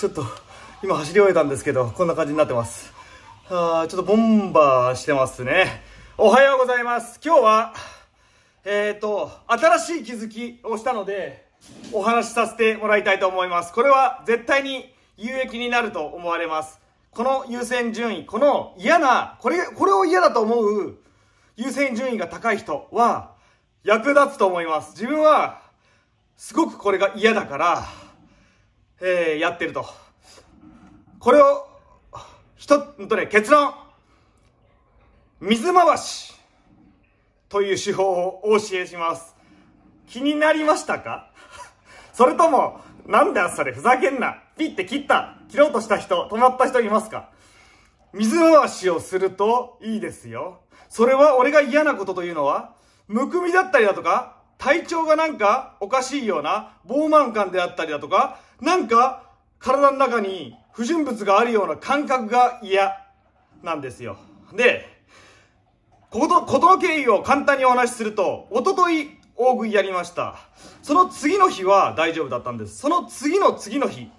ちょっと今走り終えたんですけどこんな感じになってますあちょっとボンバーしてますねおはようございます今日はえっ、ー、と新しい気づきをしたのでお話しさせてもらいたいと思いますこれは絶対に有益になると思われますこの優先順位この嫌なこれこれを嫌だと思う優先順位が高い人は役立つと思います自分はすごくこれが嫌だからえー、やってると。これを、一つ、とね、結論。水回しという手法をお教えします。気になりましたかそれとも、なんだそれ、ふざけんな。ピッて切った。切ろうとした人、止まった人いますか水回しをするといいですよ。それは俺が嫌なことというのは、むくみだったりだとか、体調がなんかおかしいような傲慢感であったりだとか、なんか体の中に不純物があるような感覚が嫌なんですよ。で、こと、ことの経緯を簡単にお話しすると、おととい大食いやりました。その次の日は大丈夫だったんです。その次の次の日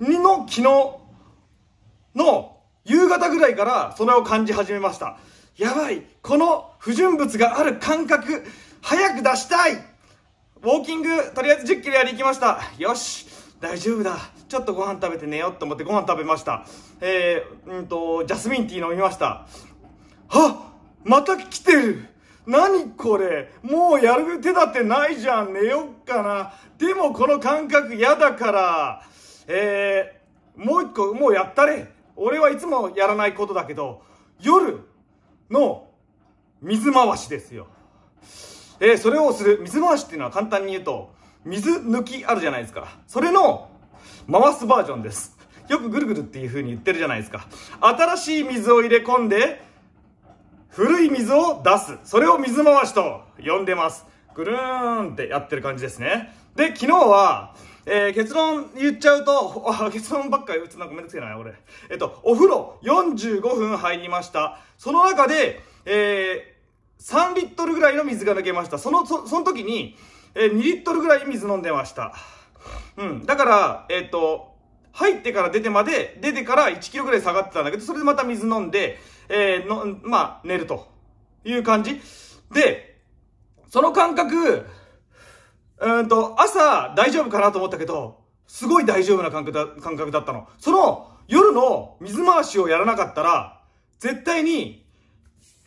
の昨日の夕方ぐらいからそれを感じ始めました。やばい、この不純物がある感覚、早く出したいウォーキング、とりあえず10キロやり行きました。よし大丈夫だ。ちょっとご飯食べて寝ようと思ってご飯食べました。えー、うんと、ジャスミンティー飲みました。はまた来てる何これもうやる手立てないじゃん寝よっかなでもこの感覚嫌だからえー、もう一個もうやったれ俺はいつもやらないことだけど夜の水回しですよえー、それをする水回しっていうのは簡単に言うと水抜きあるじゃないですかそれの回すバージョンですよくぐるぐるっていう風に言ってるじゃないですか新しい水を入れ込んで古い水を出すそれを水回しと呼んでますぐるーんってやってる感じですねで昨日はえー、結論言っちゃうと、あ 結論ばっかり、うょなんかめんどくせえな、俺。えっと、お風呂45分入りました。その中で、えー3リットルぐらいの水が抜けました。その、そその時に、えー、2リットルぐらい水飲んでました。うん。だから、えっ、ー、と、入ってから出てまで、出てから1キロぐらい下がってたんだけど、それでまた水飲んで、えー、の、まあ、寝るという感じ。で、その感覚、うんと、朝大丈夫かなと思ったけど、すごい大丈夫な感覚だ、感覚だったの。その、夜の水回しをやらなかったら、絶対に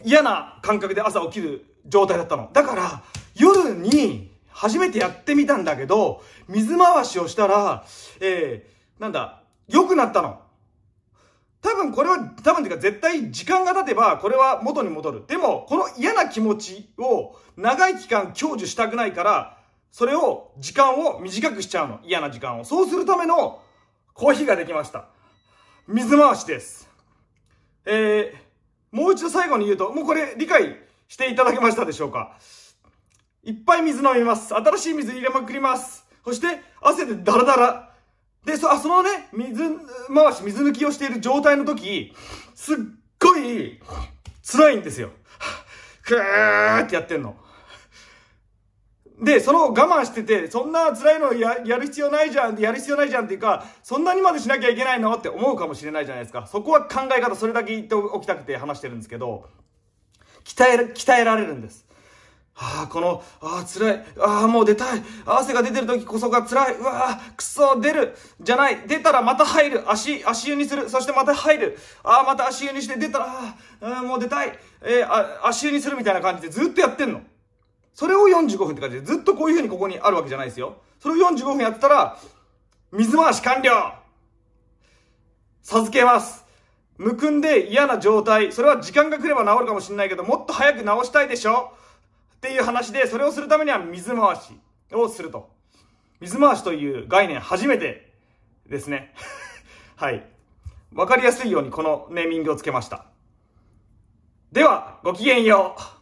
嫌な感覚で朝起きる状態だったの。だから、夜に初めてやってみたんだけど、水回しをしたら、えー、なんだ、良くなったの。多分これは、多分ていうか絶対時間が経てばこれは元に戻る。でも、この嫌な気持ちを長い期間享受したくないから、それを、時間を短くしちゃうの。嫌な時間を。そうするためのコーヒーができました。水回しです。えー、もう一度最後に言うと、もうこれ理解していただけましたでしょうかいっぱい水飲みます。新しい水入れまくります。そして、汗でダラダラ。で、そ、あ、そのね、水回し、水抜きをしている状態の時、すっごい辛いんですよ。くーってやってんの。で、その我慢してて、そんな辛いのややる必要ないじゃん、やる必要ないじゃんっていうか、そんなにまでしなきゃいけないのって思うかもしれないじゃないですか。そこは考え方、それだけ言っておきたくて話してるんですけど、鍛える、鍛えられるんです。ああ、この、ああ、辛い。ああ、もう出たい。汗が出てる時こそが辛い。うわあ、くそ、出る。じゃない。出たらまた入る。足、足湯にする。そしてまた入る。ああ、また足湯にして出たら、ああ、もう出たい。えー、あ、足湯にするみたいな感じでずっとやってんの。それを45分って感じで、ずっとこういう風にここにあるわけじゃないですよ。それを45分やってたら、水回し完了授けますむくんで嫌な状態、それは時間が来れば治るかもしれないけど、もっと早く治したいでしょっていう話で、それをするためには水回しをすると。水回しという概念初めてですね。はい。わかりやすいようにこのネーミングをつけました。では、ごきげんよう。